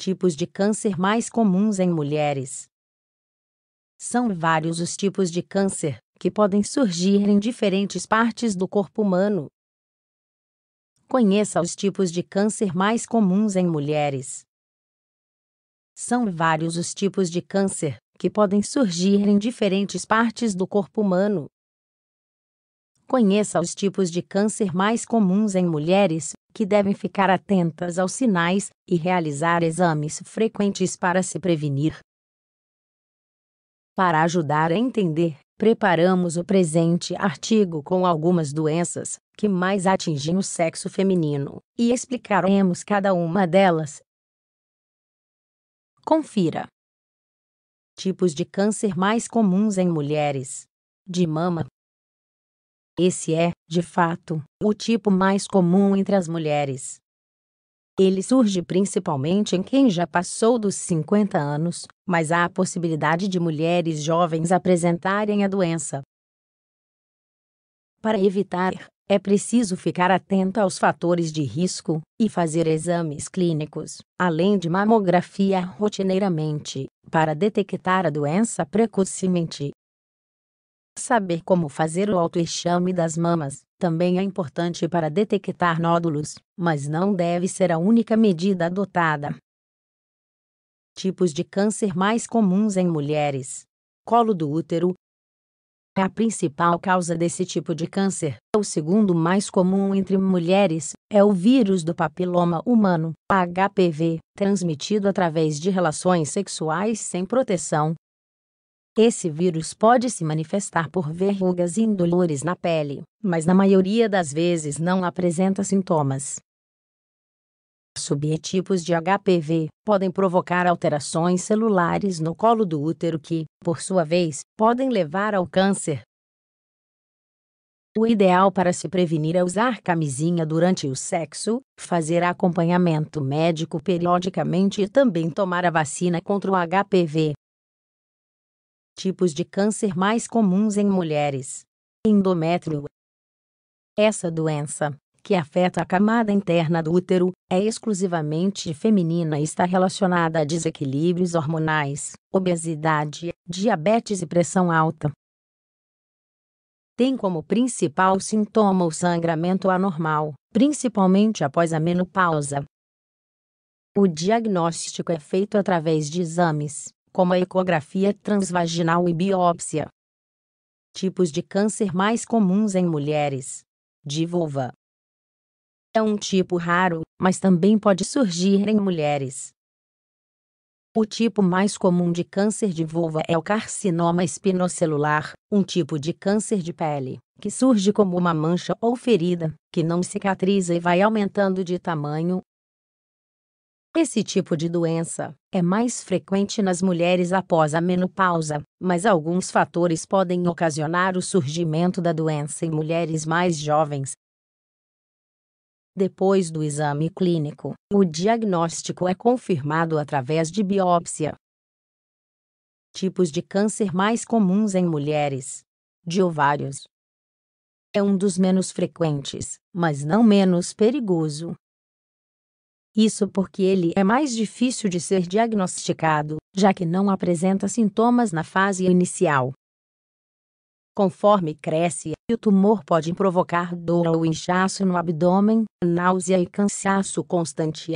Tipos de câncer mais comuns em mulheres. São vários os tipos de câncer que podem surgir em diferentes partes do corpo humano. Conheça os tipos de câncer mais comuns em mulheres. São vários os tipos de câncer que podem surgir em diferentes partes do corpo humano. Conheça os tipos de câncer mais comuns em mulheres, que devem ficar atentas aos sinais e realizar exames frequentes para se prevenir. Para ajudar a entender, preparamos o presente artigo com algumas doenças que mais atingem o sexo feminino e explicaremos cada uma delas. Confira: Tipos de câncer mais comuns em mulheres: de mama, esse é, de fato, o tipo mais comum entre as mulheres. Ele surge principalmente em quem já passou dos 50 anos, mas há a possibilidade de mulheres jovens apresentarem a doença. Para evitar, é preciso ficar atento aos fatores de risco e fazer exames clínicos, além de mamografia rotineiramente, para detectar a doença precocemente. Saber como fazer o autoexame das mamas também é importante para detectar nódulos, mas não deve ser a única medida adotada. Tipos de câncer mais comuns em mulheres: colo do útero é a principal causa desse tipo de câncer. O segundo mais comum entre mulheres é o vírus do papiloma humano, HPV, transmitido através de relações sexuais sem proteção, esse vírus pode se manifestar por verrugas e indolores na pele, mas na maioria das vezes não apresenta sintomas. Subtipos de HPV podem provocar alterações celulares no colo do útero que, por sua vez, podem levar ao câncer. O ideal para se prevenir é usar camisinha durante o sexo, fazer acompanhamento médico periodicamente e também tomar a vacina contra o HPV tipos de câncer mais comuns em mulheres. Endométrio. Essa doença, que afeta a camada interna do útero, é exclusivamente feminina e está relacionada a desequilíbrios hormonais, obesidade, diabetes e pressão alta. Tem como principal sintoma o sangramento anormal, principalmente após a menopausa. O diagnóstico é feito através de exames, como a ecografia transvaginal e biópsia. Tipos de câncer mais comuns em mulheres: de vulva. É um tipo raro, mas também pode surgir em mulheres. O tipo mais comum de câncer de vulva é o carcinoma espinocelular, um tipo de câncer de pele, que surge como uma mancha ou ferida, que não cicatriza e vai aumentando de tamanho, esse tipo de doença é mais frequente nas mulheres após a menopausa, mas alguns fatores podem ocasionar o surgimento da doença em mulheres mais jovens. Depois do exame clínico, o diagnóstico é confirmado através de biópsia. Tipos de câncer mais comuns em mulheres: de ovários. É um dos menos frequentes, mas não menos perigoso, isso porque ele é mais difícil de ser diagnosticado, já que não apresenta sintomas na fase inicial. Conforme cresce, o tumor pode provocar dor ou inchaço no abdômen, náusea e cansaço constante,